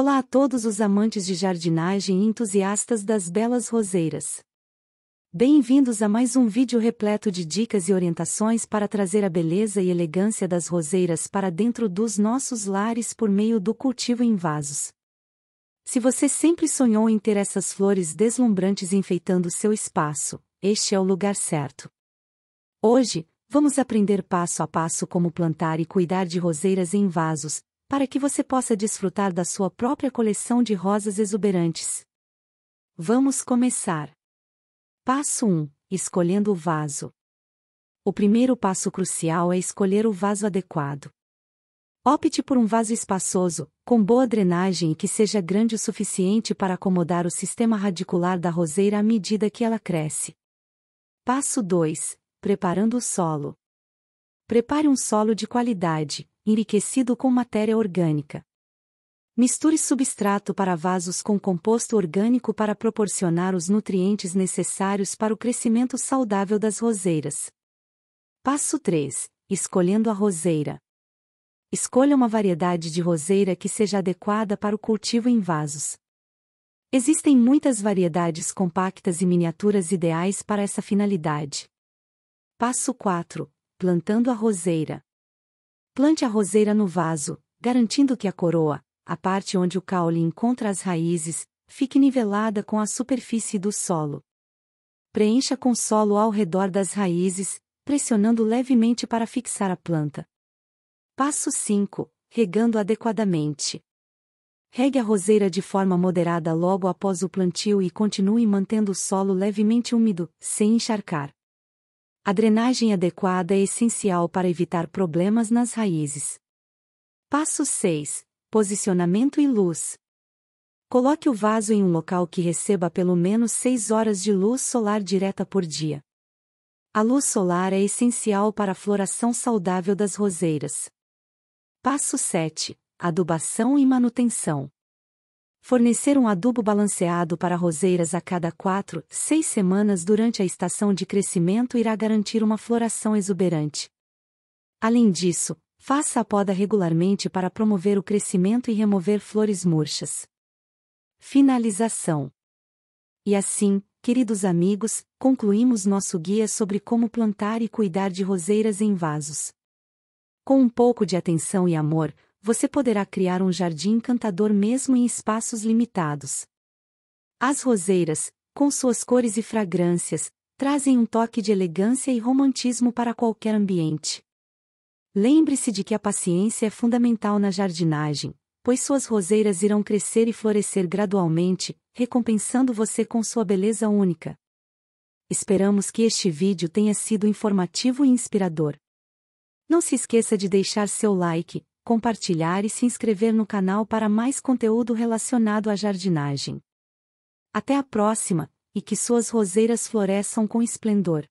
Olá a todos os amantes de jardinagem e entusiastas das belas roseiras. Bem-vindos a mais um vídeo repleto de dicas e orientações para trazer a beleza e elegância das roseiras para dentro dos nossos lares por meio do cultivo em vasos. Se você sempre sonhou em ter essas flores deslumbrantes enfeitando seu espaço, este é o lugar certo. Hoje, vamos aprender passo a passo como plantar e cuidar de roseiras em vasos, para que você possa desfrutar da sua própria coleção de rosas exuberantes. Vamos começar. Passo 1 Escolhendo o vaso. O primeiro passo crucial é escolher o vaso adequado. Opte por um vaso espaçoso, com boa drenagem e que seja grande o suficiente para acomodar o sistema radicular da roseira à medida que ela cresce. Passo 2 Preparando o solo. Prepare um solo de qualidade, enriquecido com matéria orgânica. Misture substrato para vasos com composto orgânico para proporcionar os nutrientes necessários para o crescimento saudável das roseiras. Passo 3. Escolhendo a roseira. Escolha uma variedade de roseira que seja adequada para o cultivo em vasos. Existem muitas variedades compactas e miniaturas ideais para essa finalidade. Passo 4. Plantando a roseira. Plante a roseira no vaso, garantindo que a coroa, a parte onde o caule encontra as raízes, fique nivelada com a superfície do solo. Preencha com solo ao redor das raízes, pressionando levemente para fixar a planta. Passo 5. Regando adequadamente. Regue a roseira de forma moderada logo após o plantio e continue mantendo o solo levemente úmido, sem encharcar. A drenagem adequada é essencial para evitar problemas nas raízes. Passo 6. Posicionamento e luz. Coloque o vaso em um local que receba pelo menos 6 horas de luz solar direta por dia. A luz solar é essencial para a floração saudável das roseiras. Passo 7. Adubação e manutenção. Fornecer um adubo balanceado para roseiras a cada quatro, seis semanas durante a estação de crescimento irá garantir uma floração exuberante. Além disso, faça a poda regularmente para promover o crescimento e remover flores murchas. Finalização. E assim, queridos amigos, concluímos nosso guia sobre como plantar e cuidar de roseiras em vasos. Com um pouco de atenção e amor, você poderá criar um jardim encantador mesmo em espaços limitados. As roseiras, com suas cores e fragrâncias, trazem um toque de elegância e romantismo para qualquer ambiente. Lembre-se de que a paciência é fundamental na jardinagem, pois suas roseiras irão crescer e florescer gradualmente, recompensando você com sua beleza única. Esperamos que este vídeo tenha sido informativo e inspirador. Não se esqueça de deixar seu like, compartilhar e se inscrever no canal para mais conteúdo relacionado à jardinagem. Até a próxima, e que suas roseiras floresçam com esplendor.